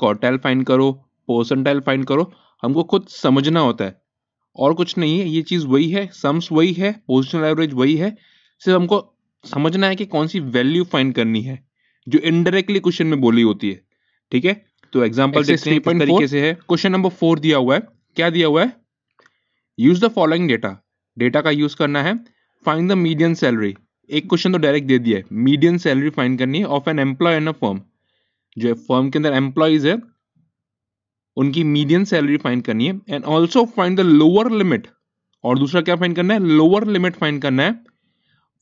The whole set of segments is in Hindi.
क्वार्टाइल फाइंड करो पोर्सेंटाइल फाइंड करो हमको खुद समझना होता है और कुछ नहीं है ये चीज़ वही है सम्स वही है पोजिशनल एवरेज वही है सिर्फ हमको समझना है कि कौन सी वैल्यू फाइंड करनी है जो इनडायरेक्टली क्वेश्चन में बोली होती है ठीक है तो एग्जाम्पल तरीके से है क्वेश्चन नंबर फोर दिया हुआ है क्या दिया हुआ है use the following data data का यूज करना है फाइंड द मीडियम सैलरी एक क्वेश्चन तो डायरेक्ट दे दिया है मीडियम सैलरी फाइंड करनी है of an employee in a firm जो है फर्म के अंदर एम्प्लॉयज है उनकी मीडियम सैलरी फाइंड करनी है and also find the lower limit और दूसरा क्या फाइंड करना है लोअर लिमिट फाइंड करना है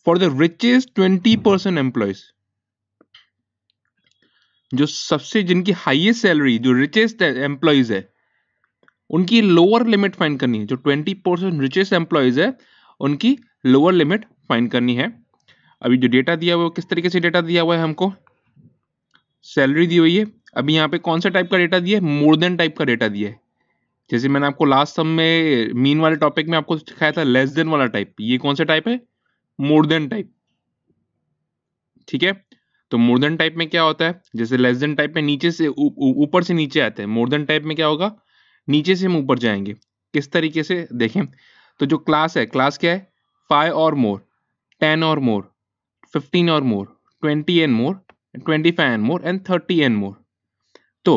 for the richest twenty percent employees जो सबसे जिनकी हाइएस्ट सैलरी जो रिचेस्ट एम्प्लॉयज है उनकी लोअर लिमिट फाइंड करनी है जो ट्वेंटी परसेंट रिचेस्ट एम्प्लॉयज है उनकी लोअर लिमिट फाइंड करनी है अभी जो डेटा दिया हुआ है किस तरीके से डेटा दिया हुआ है हमको सैलरी दी हुई है अभी यहाँ पे कौन सा टाइप का डेटा दिया है मोर देन टाइप का डेटा दिया है जैसे मैंने आपको लास्ट सम में मीन वाले टॉपिक में आपको सिखाया था लेस देन वाला टाइप ये कौन सा टाइप है मोर देन टाइप ठीक है तो मोर देन टाइप में क्या होता है जैसे लेस देन टाइप में नीचे से ऊपर से नीचे आते हैं मोर देन टाइप में क्या होगा नीचे से हम ऊपर जाएंगे किस तरीके से देखें तो जो क्लास है क्लास क्या है फाइव और मोर टेन और मोर फिफ्टीन और more twenty and more twenty five and more and thirty and more तो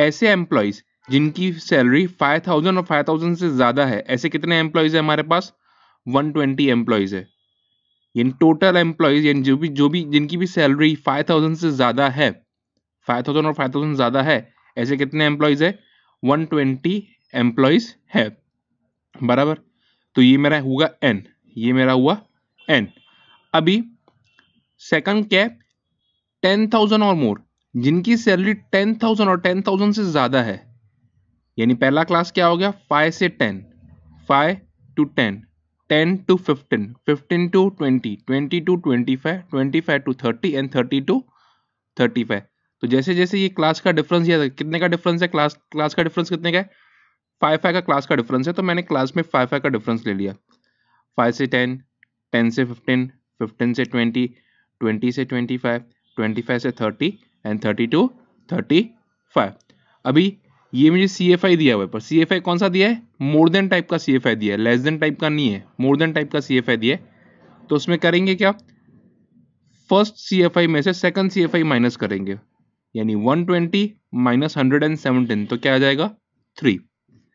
ऐसे एम्प्लॉयज जिनकी सैलरी फाइव थाउजेंड और फाइव थाउजेंड से ज़्यादा है ऐसे कितने एम्प्लॉयज़ है हमारे पास वन ट्वेंटी एम्प्लॉयज़ है इन टोटल एम्प्लॉयज़ यानी जो भी जो भी जिनकी भी सैलरी फाइव थाउजेंड से ज़्यादा है फाइव थाउजेंड और फाइव थाउजेंड ज़्यादा है ऐसे कितने एम्प्लॉयज़ है वन ट्वेंटी एम्प्लॉयज़ है बराबर तो ये मेरा होगा एन ये मेरा हुआ एन अभी सेकंड कैप टेन थाउजेंड और मोर जिनकी सैलरी टेन थाउजेंड और टेन थाउजेंड से ज़्यादा है यानी पहला क्लास क्या हो गया फाइव से ten five to ten ten to fifteen fifteen to twenty twenty to twenty five twenty five to thirty and thirty to thirty five तो जैसे जैसे ये क्लास का डिफरेंस यह कितने का डिफरेंस है क्लास क्लास का डिफरेंस कितने का है फाइव फाइव का क्लास का डिफरेंस है तो मैंने क्लास में फाइव फाइव का डिफरेंस ले लिया फाइव से टेन टेन से फिफ्टीन फिफ्टीन से ट्वेंटी ट्वेंटी से ट्वेंटी फाइव ट्वेंटी फाइव से thirty and thirty to thirty five अभी ये मुझे सी एफ आई दिया हुआ है पर सी एफ आई कौन सा दिया है मोर देन टाइप का सी एफ आई दिया है लेस देन टाइप का नहीं है मोर देन टाइप का सी एफ आई दिया है तो उसमें करेंगे क्या फर्स्ट सी एफ आई में से second C F I minus करेंगे यानी one twenty minus hundred and seventeen तो क्या आ जाएगा थ्री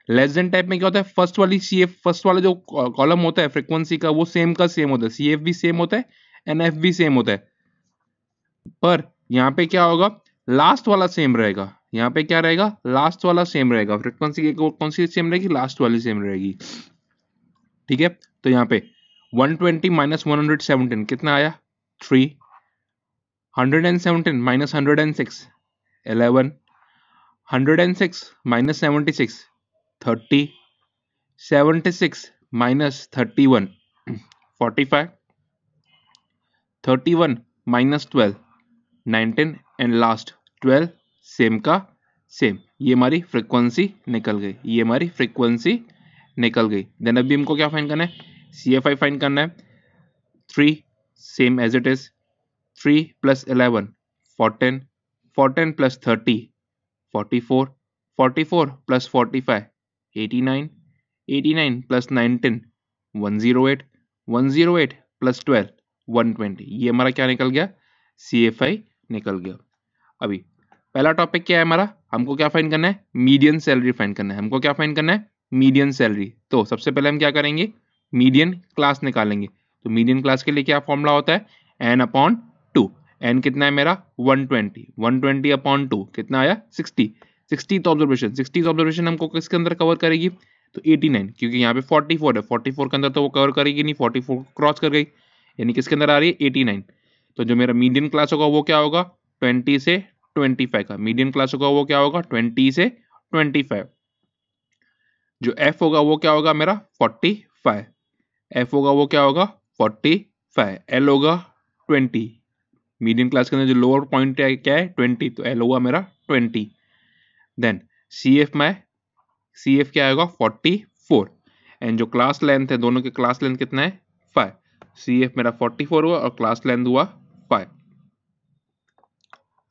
लेस देन टाइप में क्या होता है फर्स्ट वाली सी एफ फर्स्ट वाला जो कॉलम होता है फ्रिक्वेंसी का वो सेम का सेम होता है सी एफ भी सेम होता है एन एफ भी सेम होता है पर यहाँ पे क्या होगा लास्ट वाला सेम रहेगा यहाँ पे क्या रहेगा लास्ट वाला सेम रहेगा फ्रिक्वेंसी कौन सी सेम रहेगी लास्ट वाली सेम रहेगी ठीक है तो यहाँ पे 120 ट्वेंटी माइनस वन कितना आया three hundred and seventeen minus hundred and six eleven hundred and six minus seventy six thirty seventy six minus thirty one forty five thirty one minus twelve nineteen and last twelve same का सेम ये हमारी फ्रिक्वेंसी निकल गई ये हमारी फ्रिक्वेंसी निकल गई देन अभी हमको क्या फाइन करना है सी एफ आई फाइन करना है three same as it is three plus eleven fourteen fourteen plus thirty forty four forty four plus forty five eighty nine eighty nine plus nineteen one zero eight one zero eight plus twelve one twenty ये हमारा क्या निकल गया सी एफ आई निकल गया अभी पहला टॉपिक क्या है हमारा हमको क्या फाइन करना है मीडियन सैलरी फाइन करना है हमको क्या फाइन करना है मीडियन सैलरी तो सबसे पहले हम क्या करेंगे मीडियन क्लास निकालेंगे तो मीडियन क्लास के लिए क्या फॉर्मूला होता है एन अपॉन टू एन कितना है मेरा 120 120 अपॉन टू कितना आया 60 60 ऑब्जर्वेशन 60 ऑब्जर्वेशन हमको किसके अंदर कवर करेगी तो 89 क्योंकि यहाँ पे 44 है 44 के अंदर तो वो कवर करेगी नहीं 44 क्रॉस कर गई यानी किसके अंदर आ रही है 89 तो जो मेरा मीडियम क्लास होगा वो क्या होगा ट्वेंटी से ट्वेंटी फाइव का मीडियम क्लास होगा वो क्या होगा ट्वेंटी से ट्वेंटी फाइव जो एफ होगा वो क्या होगा मेरा फोर्टी फाइव एफ होगा वो क्या होगा फोर्टी फाइव एल होगा ट्वेंटी मीडियम क्लास के अंदर जो लोअर पॉइंट है क्या है ट्वेंटी तो एल होगा मेरा ट्वेंटी देन सी एफ में सी एफ क्या होगा फोर्टी फोर एंड जो क्लास लेंथ है दोनों के क्लास लेंथ कितना है फाइव सी एफ मेरा फोर्टी फोर हुआ और क्लास लेंथ हुआ पाए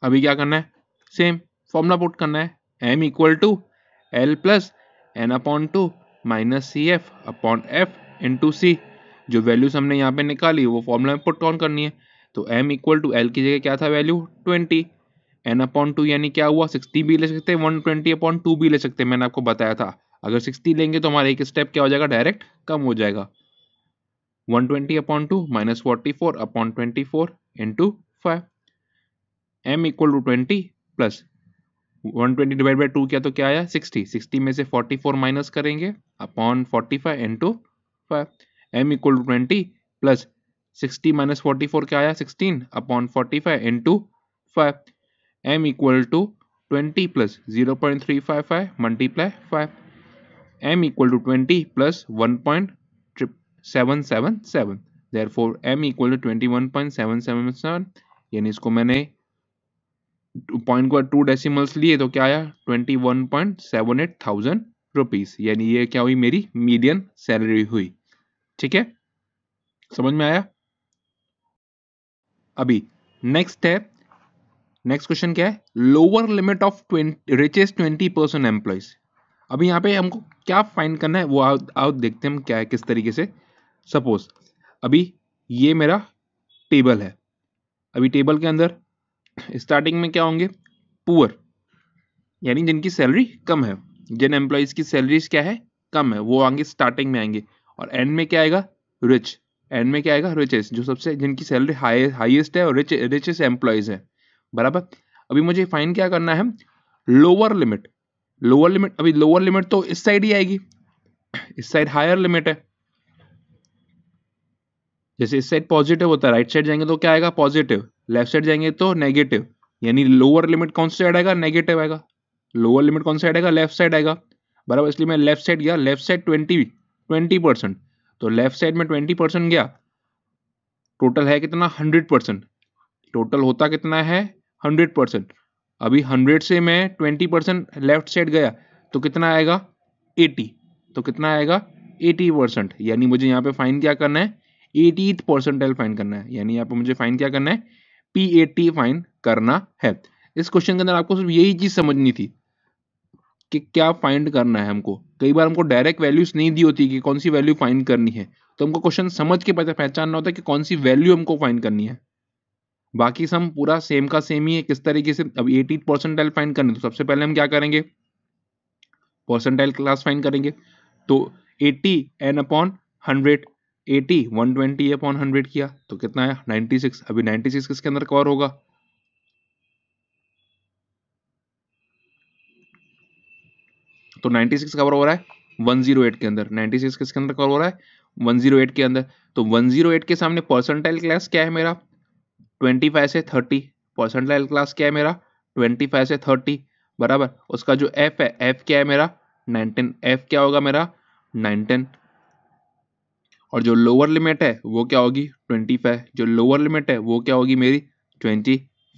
अभी क्या करना है सेम फॉर्मुला पुट करना है M equal to L plus N upon two minus C F upon F into C जो वैल्यूज हमने यहाँ पे निकाली वो फॉर्मूला में पुट ऑन करनी है तो एम इक्वल टू एल की जगह क्या था value twenty N upon two यानी क्या हुआ सिक्सटी भी ले सकते हैं वन ट्वेंटी अपॉन टू भी ले सकते हैं मैंने आपको बताया था अगर सिक्सटी लेंगे तो हमारा एक स्टेप क्या हो जाएगा डायरेक्ट कम हो जाएगा one twenty upon two minus forty four upon twenty four into five M equal to twenty plus one twenty divide by two किया तो क्या आया सिक्सटी सिक्सटी में से फोर्टी फोर माइनस करेंगे upon forty five into five M equal to twenty plus sixty minus forty four क्या आया sixteen upon forty five into five M equal to twenty plus zero point three five five multiply five M equal to twenty plus one point seven seven seven there m M equal to twenty यानी इसको मैंने पॉइंट को टू डेसिमल्स लिए तो क्या आया 21.78000 रुपीस यानी ये क्या हुई मेरी मीडियन सैलरी हुई ठीक है समझ में आया अभी नेक्स्ट है नेक्स्ट क्वेश्चन क्या है lower limit of richest twenty percent employees अभी यहाँ पे हमको क्या फाइंड करना है वो आउट देखते हैं हम क्या है किस तरीके से सपोज अभी ये मेरा टेबल है अभी टेबल के अंदर स्टार्टिंग में क्या होंगे पुअर यानी जिनकी सैलरी कम है जिन एम्प्लॉयज़ की सैलरीज क्या है कम है वो आएंगे स्टार्टिंग में आएंगे और एंड में क्या आएगा रिच एंड में क्या आएगा रिचेस्ट जो सबसे जिनकी सैलरी हाईएस्ट हाइएस्ट है और रिच रिचेस्ट एम्प्लॉयज़ है बराबर अभी मुझे फाइन क्या करना है लोअर लिमिट लोअर लिमिट अभी लोअर लिमिट तो इस साइड ही आएगी इस साइड हायर लिमिट है जैसे इस साइड पॉजिटिव होता है राइट साइड जाएंगे तो क्या आएगा पॉजिटिव लेफ्ट साइड जाएंगे तो नेगेटिव यानी लोअर लिमिट कौन सा साइड आएगा नेगेटिव आएगा लोअर लिमिट कौन सा साइड आएगा लेफ्ट साइड आएगा बराबर इसलिए मैं लेफ्ट साइड गया left side twenty twenty percent तो लेफ्ट साइड में ट्वेंटी परसेंट गया टोटल है कितना हंड्रेड परसेंट टोटल होता कितना है हंड्रेड परसेंट अभी हंड्रेड से मैं ट्वेंटी परसेंट लेफ्ट साइड गया तो कितना आएगा एटी तो कितना आएगा एटी परसेंट यानी मुझे यहाँ पे फाइन क्या करना है एटी परसेंटाइल फाइन करना है यानी यहाँ पे मुझे फाइन क्या करना है पी एटी फाइन करना है इस क्वेश्चन के अंदर आपको सिर्फ यही चीज समझनी थी कि क्या फाइंड करना है हमको कई बार हमको डायरेक्ट वैल्यूज नहीं दी होती कि कौन सी वैल्यू फाइंड करनी है तो हमको क्वेश्चन समझ के पता पहचानना होता है कि कौन सी वैल्यू हमको फाइंड करनी है बाकी सब पूरा सेम का सेम ही है किस तरीके से अब एटी परसेंटाइल फाइन करने तो सबसे पहले हम क्या करेंगे परसेंटाइल क्लास फाइन करेंगे तो eighty N upon hundred eighty one twenty upon hundred किया तो कितना आया नाइनटी सिक्स अभी नाइनटी सिक्स किसके अंदर कवर होगा तो नाइनटी सिक्स कवर हो रहा है वन जीरो एट के अंदर नाइनटी सिक्स किसके अंदर कवर हो रहा है वन जीरो एट के अंदर तो वन जीरो एट के सामने परसेंटाइल क्लास क्या है मेरा ट्वेंटी फाइव से थर्टी परसेंटाइल क्लास क्या है मेरा ट्वेंटी फाइव से थर्टी बराबर उसका जो एफ है एफ क्या है मेरा नाइनटीन एफ क्या होगा मेरा नाइनटीन और जो लोअर लिमिट है वो क्या होगी ट्वेंटी फाइव जो लोअर लिमिट है वो क्या होगी मेरी ट्वेंटी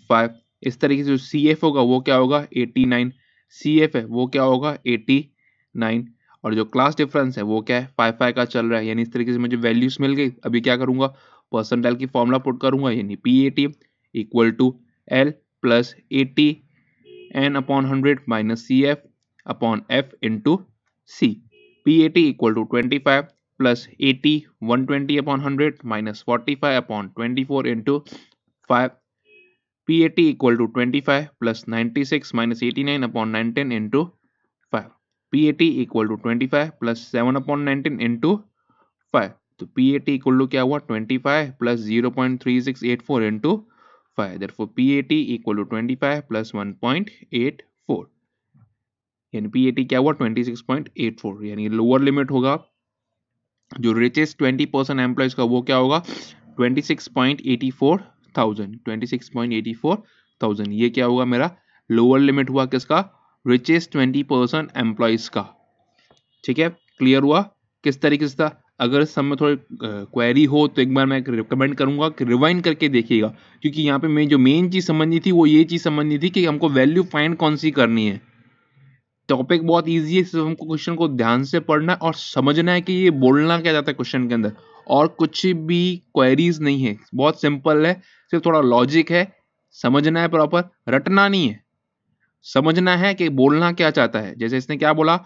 फाइव इस तरीके से जो सी एफ होगा वो क्या होगा एटी नाइन सी एफ है वो क्या होगा एटी नाइन और जो क्लास डिफरेंस है वो क्या है फाइव फाइव का चल रहा है यानी इस तरीके से मुझे वैल्यूज मिल गई अभी क्या करूँगा परसेंटाइल की फॉर्मूला पुट करूँगा यानी P A T equal to L plus A T N upon hundred minus C F upon F into C P A T equal to twenty five upon twenty four into five P A T equal to twenty five plus ninety six minus eighty nine upon nineteen into five P A T equal to twenty five plus seven upon nineteen into five तो पी एटी इक्वल टू क्या हुआ twenty five plus zero point three six eight four into five therefore P A T equal to twenty five plus one point eight four यानी पी एटी क्या हुआ twenty six point eight four यानी लोअर लिमिट होगा जो रिचेस्ट ट्वेंटी परसेंट एम्प्लॉयज़ का वो क्या होगा twenty six point eighty four thousand twenty six point eighty four thousand ये क्या होगा मेरा लोअर लिमिट हुआ किसका रिचेस्ट ट्वेंटी परसेंट एम्प्लॉयज़ का ठीक है क्लियर हुआ किस तरीके से था अगर इस समय थोड़ी क्वेरी हो तो एक बार मैं रिकमेंड करूंगा कि रिवाइंड करके देखिएगा क्योंकि यहाँ पे मैं जो मेन चीज़ समझनी थी वो ये चीज़ समझनी थी कि हमको वैल्यू फाइंड कौन सी करनी है टॉपिक बहुत ईजी है सिर्फ हमको क्वेश्चन को ध्यान से पढ़ना है और समझना है कि ये बोलना क्या जाता है क्वेश्चन के अंदर और कुछ भी क्वेरीज नहीं है बहुत सिंपल है सिर्फ थोड़ा लॉजिक है समझना है प्रॉपर रटना नहीं है समझना है कि बोलना क्या चाहता है जैसे इसने क्या बोला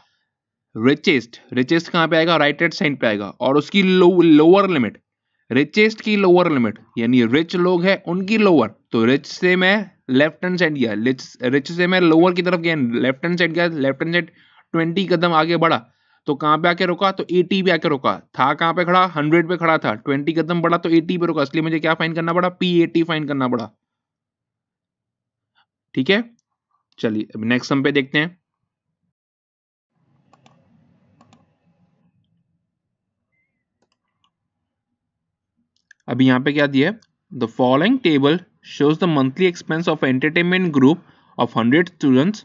रिचेस्ट रिचेस्ट कहाँ पे आएगा राइट हैंड साइड पे आएगा और उसकी लो, लोअर लिमिट रिचेस्ट की लोअर लिमिट यानी रिच लोग हैं उनकी लोअर तो रिच से मैं लेफ्ट हैंड साइड गया रिच से मैं लोअर की तरफ गया लेफ्ट हैंड साइड गया लेफ्ट हैंड साइड ट्वेंटी कदम आगे बढ़ा तो कहाँ पे आके रुका तो एटी पे आके रुका था कहाँ पे खड़ा हंड्रेड पे खड़ा था ट्वेंटी कदम बढ़ा तो एटी पे रुका इसलिए मुझे क्या फाइन करना पड़ा पी एटी फाइन करना पड़ा ठीक है चलिए अब नेक्स्ट सम पे देखते हैं अभी यहां पे क्या दिया है The following table shows the monthly expense of entertainment group of 100 students.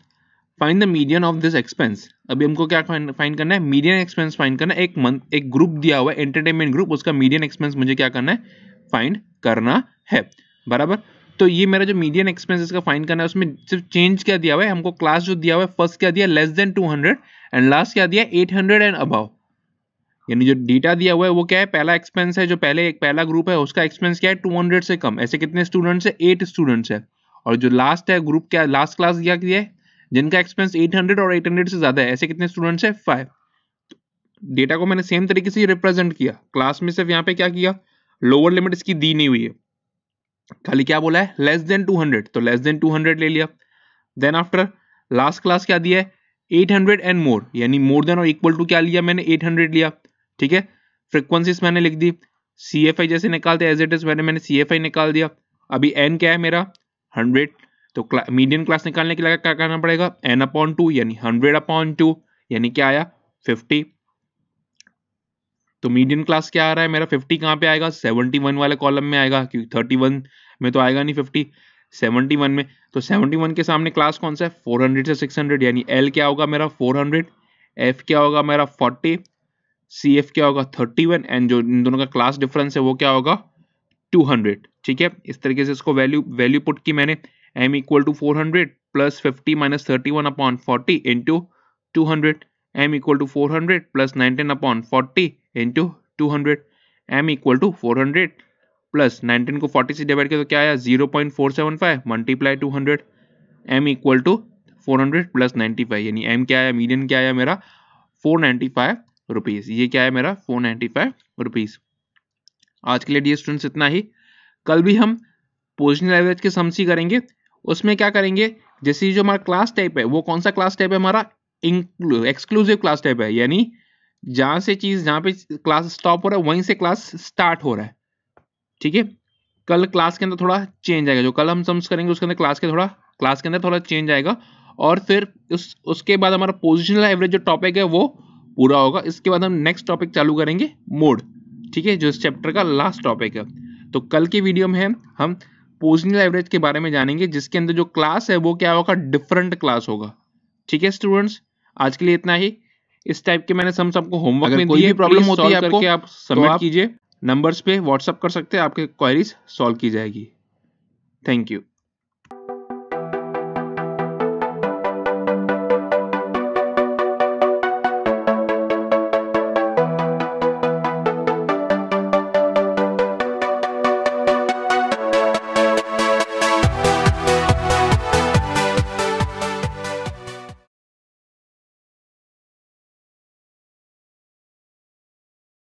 Find the median of this expense. अभी हमको क्या फाइन करना है मीडियन एक्सपेंस फाइन करना है एक मंथ एक ग्रुप दिया हुआ है एंटरटेनमेंट ग्रुप उसका मीडियन एक्सपेंस मुझे क्या करना है फाइंड करना है बराबर तो ये मेरा जो मीडियन एक्सपेंस इसका फाइन करना है उसमें सिर्फ चेंज क्या दिया हुआ है हमको क्लास जो दिया हुआ है फर्स्ट क्या दिया लेस देन 200 एंड लास्ट क्या दिया 800 एंड अबाव यानी जो डेटा दिया हुआ है वो क्या है पहला एक्सपेंस है जो पहले एक पहला ग्रुप है उसका एक्सपेंस क्या है टू हंड्रेड से कम ऐसे कितने स्टूडेंट्स है एट स्टूडेंट्स है और जो लास्ट है ग्रुप क्या लास्ट क्लास दिया गया है जिनका एक्सपेंस एट हंड्रेड और एट हंड्रेड से ज़्यादा है ऐसे कितने स्टूडेंट्स है फाइव डेटा को मैंने सेम तरीके से रिप्रेजेंट किया क्लास में सिर्फ यहाँ पे क्या किया लोअर लिमिट इसकी दी नहीं हुई है खाली क्या बोला है लेस देन टू हंड्रेड तो लेस देन टू हंड्रेड ले लिया देन आफ्टर लास्ट क्लास क्या दिया है एट हंड्रेड एंड मोर यानी मोर देन और इक्वल टू क्या लिया मैंने एट हंड्रेड लिया ठीक है फ्रिक्वेंसीज मैंने लिख दी सी एफ आई जैसे निकालते एज इट इज मैंने मैंने सी एफ आई निकाल दिया अभी एन क्या है मेरा हंड्रेड तो मीडियम क्लास निकालने के लिए क्या करना पड़ेगा एन अपॉन टू यानी हंड्रेड अपॉन टू यानी क्या आया फिफ्टी तो मीडियम क्लास क्या आ रहा है मेरा फिफ्टी कहाँ पे आएगा सेवेंटी वन वाले कॉलम में आएगा क्योंकि थर्टी वन में तो आएगा नहीं फिफ्टी सेवेंटी वन में तो सेवेंटी वन के सामने क्लास कौन सा है फोर हंड्रेड से सिक्स हंड्रेड यानी एल क्या होगा मेरा फोर हंड्रेड एफ क्या होगा मेरा फोर्टी सी एफ क्या होगा थर्टी वन एंड जो इन दोनों का क्लास डिफरेंस है वो क्या होगा टू हंड्रेड ठीक है इस तरीके से इसको वैल्यू वैल्यू पुट की मैंने M equal to four hundred plus fifty minus thirty one upon forty into two hundred M equal to four hundred plus nineteen upon forty into two hundred M equal to four hundred plus nineteen को फोर्टी से डिवाइड किया तो क्या आया zero point four seven five multiply two hundred M equal to four hundred plus ninety five यानी एम क्या आया मीडियन क्या आया मेरा फोर नाइन्टी फाइव रुपीज़ ये क्या है मेरा फोर नाइनटी फाइव रुपीज़ आज के लिए डी स्टूडेंट्स इतना ही कल भी हम पोजिशनल एवरेज के समसी करेंगे उसमें क्या करेंगे जैसे जो हमारा क्लास टाइप है वो कौन सा क्लास टाइप है हमारा एक्सक्लूसिव क्लास टाइप है यानी जहां से चीज़ जहां पे क्लास स्टॉप हो रहा है वहीं से क्लास स्टार्ट हो रहा है ठीक है कल क्लास के अंदर थोड़ा चेंज आएगा जो कल हम सम्स करेंगे उसके अंदर क्लास के थोड़ा क्लास के अंदर थोड़ा चेंज आएगा और फिर उस उसके बाद हमारा पोजिशनल एवरेज जो टॉपिक है वो पूरा होगा इसके बाद हम नेक्स्ट टॉपिक चालू करेंगे मोड ठीक है जो इस चैप्टर का लास्ट टॉपिक है तो कल के वीडियो में हम पोजनल एवरेज के बारे में जानेंगे जिसके अंदर जो क्लास है वो क्या होगा डिफरेंट क्लास होगा ठीक है स्टूडेंट्स आज के लिए इतना ही इस टाइप के मैंने सम सबको होमवर्क में कोई भी प्रॉब्लम होती है आपको आप सबमिट तो कीजिए नंबर्स पे व्हाट्सअप कर सकते हैं आपके क्वेरीज सॉल्व की जाएगी थैंक यू